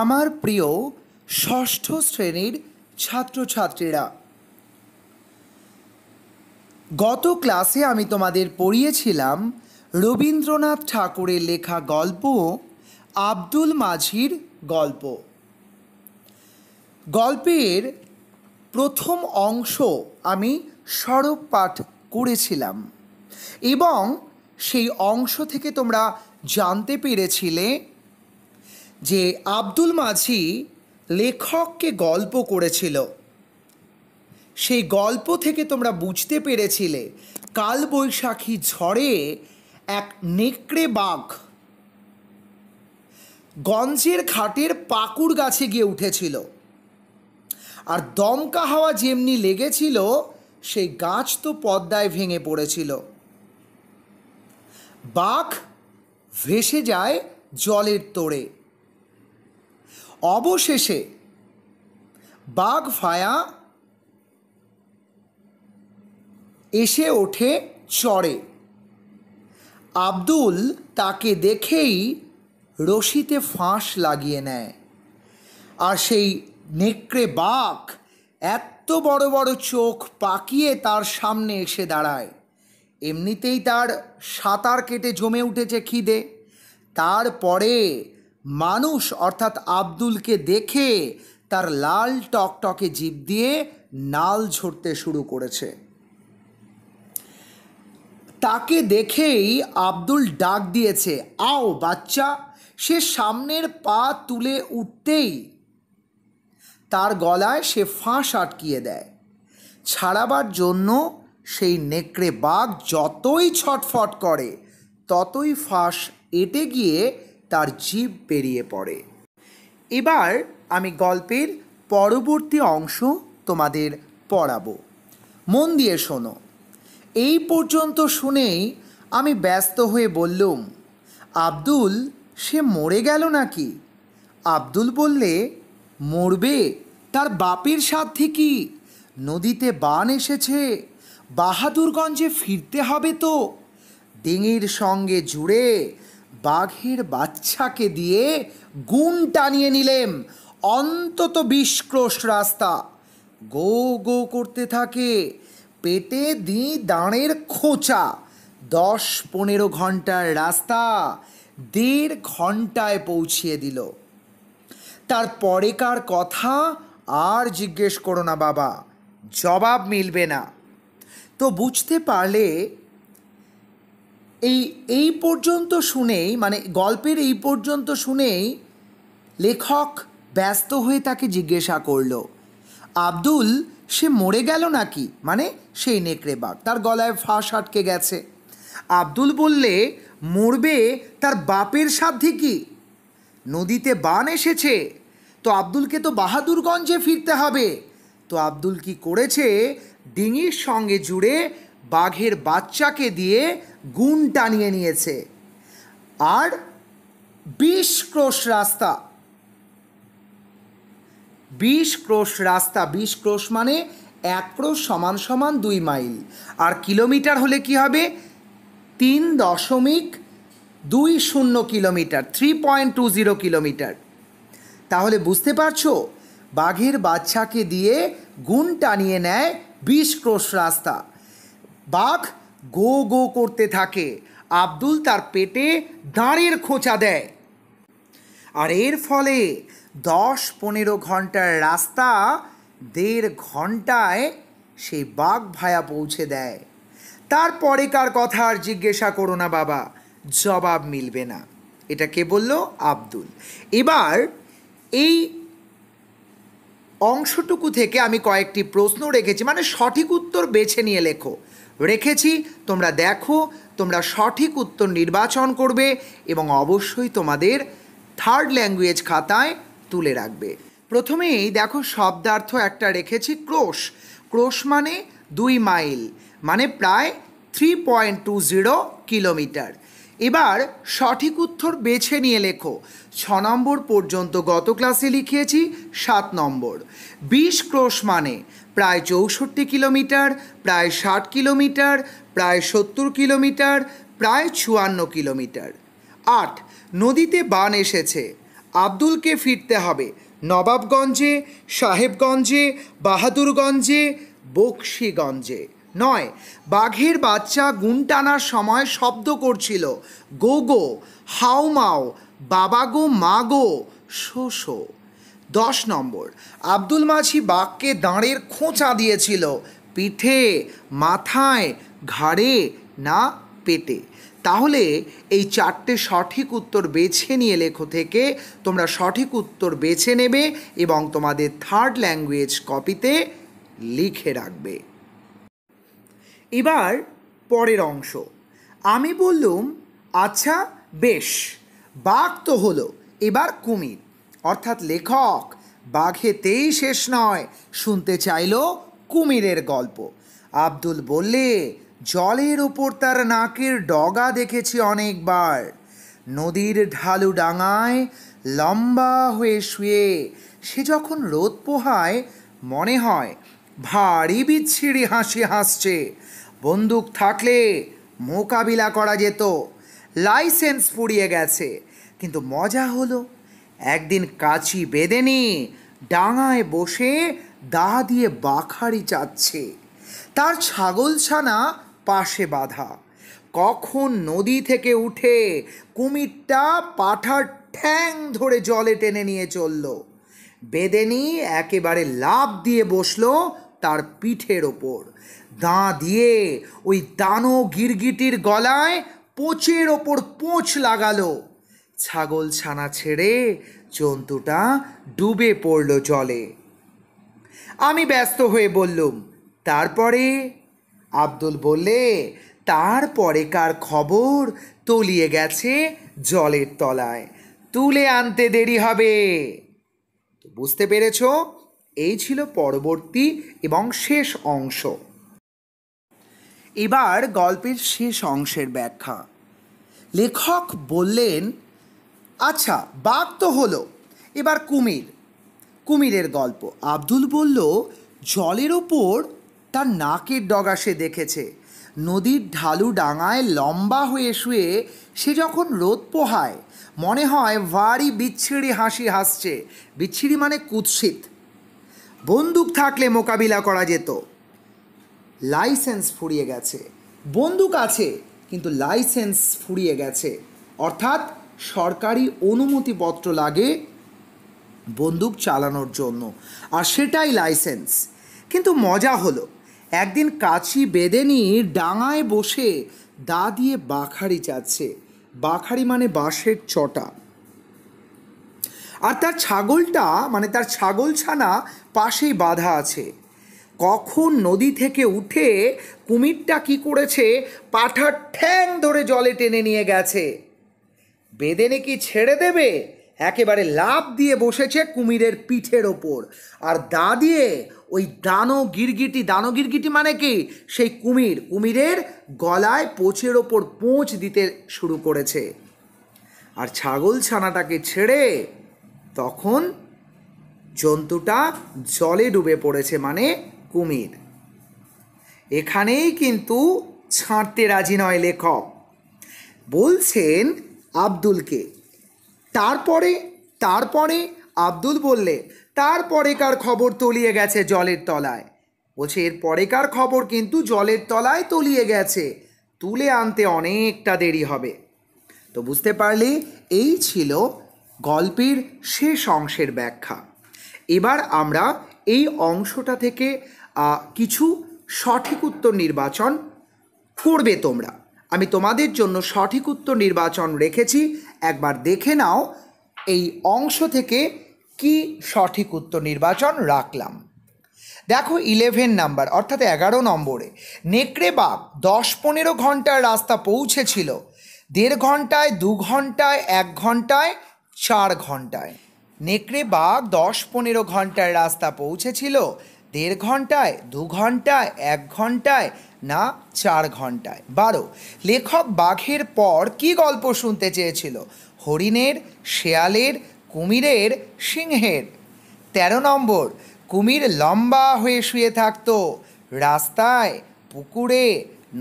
আমার প্রিয় ষষ্ঠ শ্রেণীর ছাত্রছাত্রীরা গত ক্লাসে আমি তোমাদের পড়িয়েছিলাম রবীন্দ্রনাথ ঠাকুরের লেখা গল্প আব্দুল মাঝির গল্প গল্পের প্রথম অংশ আমি সড়ক পাঠ করেছিলাম এবং সেই অংশ থেকে তোমরা জানতে পেরেছিলে যে আব্দুল মাঝি লেখককে গল্প করেছিল সেই গল্প থেকে তোমরা বুঝতে পেরেছিলে কালবৈশাখী ঝড়ে এক নেকড়ে বাঘ গঞ্জের ঘাটের পাকুর গাছে গিয়ে উঠেছিল আর দমকা হাওয়া যেমনি লেগেছিল সেই গাছ তো পদ্মায় ভেঙে পড়েছিল বাঘ ভেসে যায় জলের তোড়ে অবশেষে বাঘ ফায়া এসে ওঠে চড়ে আব্দুল তাকে দেখেই রশিতে ফাঁস লাগিয়ে নেয় আর সেই নেকড়ে বাঘ এত বড় বড় চোখ পাকিয়ে তার সামনে এসে দাঁড়ায় এমনিতেই তার সাঁতার কেটে জমে উঠেছে খিদে তারপরে মানুষ অর্থাৎ আব্দুলকে দেখে তার লাল টকটকে জীব দিয়ে নাল ঝরতে শুরু করেছে তাকে দেখেই আব্দুল ডাক দিয়েছে আও বাচ্চা সে সামনের পা তুলে উঠতেই তার গলায় সে ফাঁস আটকিয়ে দেয় ছাড়াবার জন্য সেই নেকড়ে বাঘ যতই ছটফট করে ততই ফাঁস এটে গিয়ে তার জীব বেরিয়ে পড়ে এবার আমি গল্পের পরবর্তী অংশ তোমাদের পড়াবো মন দিয়ে শোনো এই পর্যন্ত শুনেই আমি ব্যস্ত হয়ে বললুম আব্দুল সে মরে গেল নাকি আব্দুল বললে মরবে তার বাপের সাধ্যে কি নদীতে বান এসেছে বাহাদুরগঞ্জে ফিরতে হবে তো ডিঙির সঙ্গে জুড়ে বাঘের বাচ্চাকে দিয়ে গুণ টানিয়ে নিলেম অন্তত বিশ ক্রোশ রাস্তা গো গো করতে থাকে পেটে দিই দাঁড়ের খোঁচা দশ পনেরো ঘন্টার রাস্তা দেড় ঘন্টায় পৌঁছিয়ে দিল তার পরেকার কথা আর জিজ্ঞেস করো না বাবা জবাব মিলবে না তো বুঝতে পারলে এই এই পর্যন্ত শুনেই মানে গল্পের এই পর্যন্ত শুনেই লেখক ব্যস্ত হয়ে তাকে জিজ্ঞাসা করল আব্দুল সে মরে গেল নাকি মানে সেই নেকড়ে বাঘ তার গলায় ফাঁস আটকে গেছে আব্দুল বললে মরবে তার বাপের সাধ্যে কি নদীতে বান এসেছে তো আব্দুলকে তো বাহাদুরগঞ্জে ফিরতে হবে তো আব্দুল কি করেছে ডিঙির সঙ্গে জুড়ে বাঘের বাচ্চাকে দিয়ে গুণ টানিয়ে নিয়েছে আর বিশ ক্রোশ রাস্তা বিশ ক্রোশ রাস্তা বিশ ক্রোশ মানে এক ক্রোশ সমান সমান দুই মাইল আর কিলোমিটার হলে কি হবে তিন দশমিক দুই শূন্য kilometre three point two zero kilometre তাহলে বুঝতে পারছো বাঘের বাচ্চাকে দিয়ে গুণ টানিয়ে নেয় বিশ ক্রোশ রাস্তা বাঘ গো গো করতে থাকে আব্দুল তার পেটে দাঁড়ের খোঁচা দেয় আর এর ফলে দশ পনেরো ঘন্টার রাস্তা দেড় ঘন্টায় সেই বাঘ ভায়া পৌঁছে দেয় তারপরে কার কথা আর জিজ্ঞাসা করো না বাবা জবাব মিলবে না এটা কে বলল আব্দুল এবার এই অংশটুকু থেকে আমি কয়েকটি প্রশ্ন রেখেছি মানে সঠিক উত্তর বেছে নিয়ে লেখো রেখেছি তোমরা দেখো তোমরা সঠিক উত্তর নির্বাচন করবে এবং অবশ্যই তোমাদের থার্ড ল্যাঙ্গুয়েজ খাতায় তুলে রাখবে প্রথমেই দেখো শব্দার্থ একটা রেখেছি ক্রোশ ক্রোশ মানে দুই মাইল মানে প্রায় three point two zero kilometre এবার সঠিক উত্তর বেছে নিয়ে লেখো ছ নম্বর পর্যন্ত গত ক্লাসে লিখিয়েছি সাত নম্বর বিশ ক্রোশ মানে প্রায় চৌষট্টি কিলোমিটার প্রায় ষাট কিলোমিটার প্রায় সত্তর কিলোমিটার প্রায় চুয়ান্ন কিলোমিটার আট নদীতে বান এসেছে আব্দুলকে ফিরতে হবে নবাবগঞ্জে সাহেবগঞ্জে বাহাদুরগঞ্জে বক্সিগঞ্জে নয় বাঘের বাচ্চা গুণ টানার সময় শব্দ করছিল গো গো হাও মাও বাবা গো মা গো শো শো দশ নম্বর আব্দুল মাঝি বাঘকে দাঁড়ের খোঁচা দিয়েছিল পিঠে মাথায় ঘাড়ে না পেটে তাহলে এই চারটে সঠিক উত্তর বেছে নিয়ে লেখো থেকে তোমরা সঠিক উত্তর বেছে নেবে এবং তোমাদের থার্ড ল্যাঙ্গুয়েজ কপিতে লিখে রাখবে এবার পরের অংশ আমি বললুম আচ্ছা বেশ বাঘ তো হলো এবার কুমির অর্থাৎ লেখক বাঘেতেই শেষ নয় শুনতে চাইল কুমিরের গল্প আব্দুল বললে জলের ওপর তার নাকের ডগা দেখেছি অনেকবার নদীর ঢালু ডাঙায় লম্বা হয়ে শুয়ে সে যখন রোদ পোহায় মনে হয় ভারী বিচ্ছিরি হাসি হাসছে বন্দুক থাকলে মোকাবিলা করা যেত লাইসেন্স ফুরিয়ে গেছে কিন্তু মজা হলো একদিন কাচি বেঁধে নিয়ে ডাঙায় বসে দা দিয়ে বাখারি চাচ্ছে তার ছাগল ছানা পাশে বাঁধা কখন নদী থেকে উঠে কুমিরটা পাঠার ঠ্যাং ধরে জলে টেনে নিয়ে চলল বেদেনি একেবারে লাভ দিয়ে বসলো তার পিঠের ওপর দাঁ দিয়ে ওই দানো গিরগিটির গলায় পোঁচের ওপর পোঁচ লাগালো ছাগল ছানা ছেড়ে জন্তুটা ডুবে পড়ল জলে আমি ব্যস্ত হয়ে বললুম তারপরে আব্দুল বললে তারপরে কার খবর তলিয়ে গেছে জলের তলায় তুলে আনতে দেরি হবে বুঝতে পেরেছো এই ছিল পরবর্তী এবং শেষ অংশ এবার গল্পের শেষ অংশের ব্যাখ্যা লেখক বললেন আচ্ছা বাঘ তো হলো এবার কুমির কুমিরের গল্প আব্দুল বলল জলের ওপর তার নাকের ডগা সে দেখেছে নদীর ঢালু ডাঙায় লম্বা হয়ে শুয়ে সে যখন রোদ পোহায় মনে হয় ভারী বিচ্ছিরি হাসি হাসছে বিচ্ছিরি মানে কুৎসিত বন্দুক থাকলে মোকাবিলা করা যেত লাইসেন্স ফুরিয়ে গেছে বন্দুক আছে কিন্তু লাইসেন্স ফুরিয়ে গেছে অর্থাৎ সরকারি অনুমতিপত্র লাগে বন্দুক চালানোর জন্য আর সেটাই লাইসেন্স কিন্তু মজা হলো একদিন কাছি বেদেনি ডাঙায় বসে দা দিয়ে বাখারি যাচ্ছে বাখারি মানে বাঁশের চটা আর তার ছাগলটা মানে তার ছাগল ছানা পাশেই বাধা আছে কখন নদী থেকে উঠে কুমিরটা কি করেছে পাঠার ঠ্যাং ধরে জলে টেনে নিয়ে গেছে বেদেনে কি ছেড়ে দেবে একেবারে লাভ দিয়ে বসেছে কুমিরের পিঠের ওপর আর দা দিয়ে ওই দানো গিরগিটি দানো গিরগিটি মানে কি সেই কুমির কুমিরের গলায় পোচের ওপর পোঁচ দিতে শুরু করেছে আর ছাগল ছানাটাকে ছেড়ে তখন জন্তুটা জলে ডুবে পড়েছে মানে কুমির এখানেই কিন্তু ছাঁটতে রাজি নয় লেখক বলছেন আব্দুলকে তারপরে তারপরে আব্দুল বললে তারপরে কার খবর তলিয়ে গেছে জলের তলায় বলছে এর পরেকার খবর কিন্তু জলের তলায় তলিয়ে গেছে তুলে আনতে অনেকটা দেরি হবে তো বুঝতে পারলে এই ছিল গল্পের শেষ অংশের ব্যাখ্যা এবার আমরা এই অংশটা থেকে কিছু সঠিক উত্তর নির্বাচন করবে তোমরা আমি তোমাদের জন্য সঠিক উত্তর নির্বাচন রেখেছি একবার দেখে নাও এই অংশ থেকে কি সঠিক উত্তর নির্বাচন রাখলাম দেখো ইলেভেন নাম্বার অর্থাৎ এগারো নম্বরে নেকড়ে বাপ দশ পনেরো ঘন্টার রাস্তা পৌঁছেছিল দেড় ঘন্টায় দু ঘন্টায় এক ঘন্টায় চার ঘন্টায় নেকড়ে বাঘ দশ পনেরো ঘন্টার রাস্তা পৌঁছেছিল দেড় ঘন্টায় দু ঘন্টায় এক ঘন্টায় না চার ঘন্টায় বারো লেখক বাঘের পর কি গল্প শুনতে চেয়েছিল হরিণের শেয়ালের কুমিরের সিংহের তেরো নম্বর কুমির লম্বা হয়ে শুয়ে থাকতো রাস্তায় পুকুরে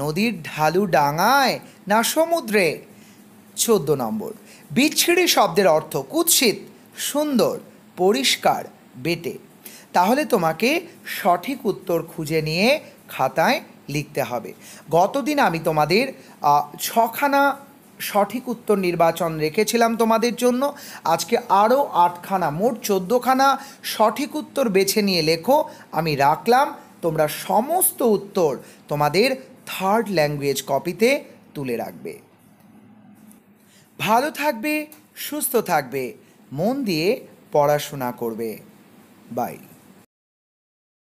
নদীর ঢালু ডাঙায় না সমুদ্রে চোদ্দ নম্বর বিচ্ছিড়ি শব্দের অর্থ কুৎসিত সুন্দর পরিষ্কার বেটে তাহলে তোমাকে সঠিক উত্তর খুঁজে নিয়ে খাতায় লিখতে হবে গতদিন আমি তোমাদের ছখানা সঠিক উত্তর নির্বাচন রেখেছিলাম তোমাদের জন্য আজকে আরও আটখানা মোট চোদ্দোখানা সঠিক উত্তর বেছে নিয়ে লেখো আমি রাখলাম তোমরা সমস্ত উত্তর তোমাদের থার্ড ল্যাঙ্গুয়েজ কপিতে তুলে রাখবে ভালো থাকবে সুস্থ থাকবে মন দিয়ে পড়াশোনা করবে বাই